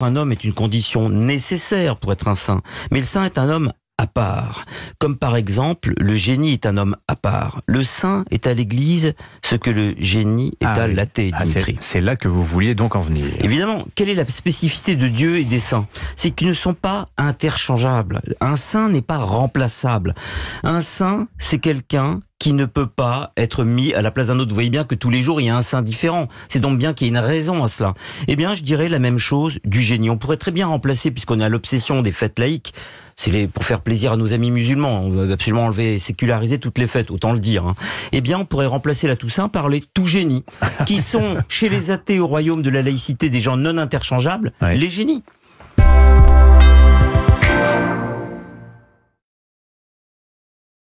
Un homme est une condition nécessaire pour être un saint, mais le saint est un homme à part. Comme par exemple, le génie est un homme à part. Le saint est à l'Église ce que le génie est ah à l'athée. Ah, c'est là que vous vouliez donc en venir. Évidemment, quelle est la spécificité de Dieu et des saints C'est qu'ils ne sont pas interchangeables. Un saint n'est pas remplaçable. Un saint, c'est quelqu'un qui ne peut pas être mis à la place d'un autre. Vous voyez bien que tous les jours, il y a un saint différent. C'est donc bien qu'il y ait une raison à cela. Eh bien, je dirais la même chose du génie. On pourrait très bien remplacer, puisqu'on est à l'obsession des fêtes laïques, c'est pour faire plaisir à nos amis musulmans. On veut absolument enlever, séculariser toutes les fêtes, autant le dire. Hein. Eh bien, on pourrait remplacer la Toussaint par les tout génies, qui sont chez les athées au royaume de la laïcité des gens non interchangeables, les génies.